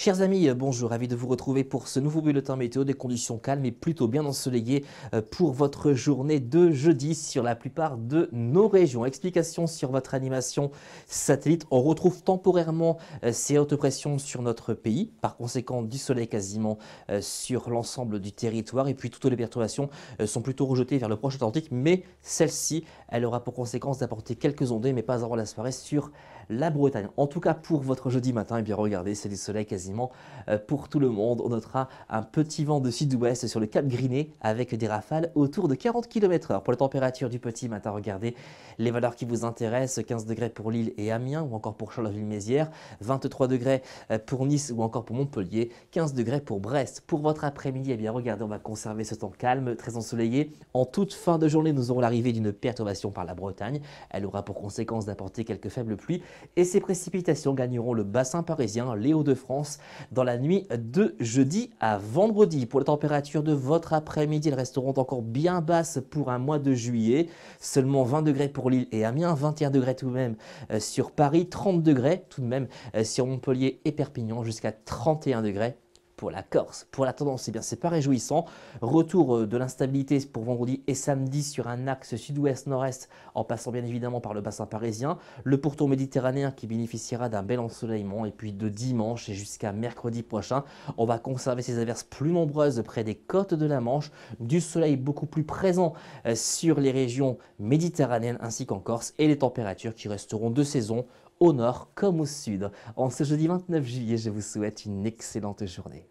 Chers amis, euh, bonjour, ravi de vous retrouver pour ce nouveau bulletin météo des conditions calmes et plutôt bien ensoleillées euh, pour votre journée de jeudi sur la plupart de nos régions. Explication sur votre animation satellite. On retrouve temporairement euh, ces hautes pressions sur notre pays, par conséquent du soleil quasiment sur l'ensemble du territoire et puis toutes les perturbations sont plutôt rejetées vers le proche Atlantique, mais celle-ci, elle aura pour conséquence d'apporter quelques ondées, mais pas avant la soirée sur la Bretagne. En tout cas pour votre jeudi matin, et eh bien regardez, c'est du soleil quasiment euh, pour tout le monde. On notera un petit vent de sud-ouest sur le Cap Griné avec des rafales autour de 40 km/h. Pour la température du petit matin, regardez les valeurs qui vous intéressent 15 degrés pour Lille et Amiens ou encore pour Charleville-Mézières, 23 degrés euh, pour Nice ou encore pour Montpellier, 15 degrés pour Brest. Pour votre après-midi, et eh bien regardez, on va conserver ce temps calme, très ensoleillé. En toute fin de journée, nous aurons l'arrivée d'une perturbation par la Bretagne. Elle aura pour conséquence d'apporter quelques faibles pluies et ces précipitations gagneront le bassin parisien, les Hauts-de-France dans la nuit de jeudi à vendredi. Pour les températures de votre après-midi, elles resteront encore bien basses pour un mois de juillet. Seulement 20 degrés pour Lille et Amiens, 21 degrés tout de même euh, sur Paris, 30 degrés tout de même euh, sur Montpellier et Perpignan, jusqu'à 31 degrés pour la Corse. Pour la tendance, eh bien, c'est pas réjouissant. Retour euh, de l'instabilité pour vendredi et samedi sur un axe sud-ouest-nord-est, en passant bien évidemment par le bassin parisien. Le pourtour méditerranéen qui bénéficiera d'un bel ensoleillement. Et puis de dimanche et jusqu'à mercredi prochain, on va conserver ces averses plus nombreuses près des côtes de la Manche. Du soleil beaucoup plus présent euh, sur les régions méditerranéennes ainsi qu'en Corse. Et les températures qui resteront de saison au nord comme au sud. En ce jeudi 29 juillet, je vous souhaite une excellente journée.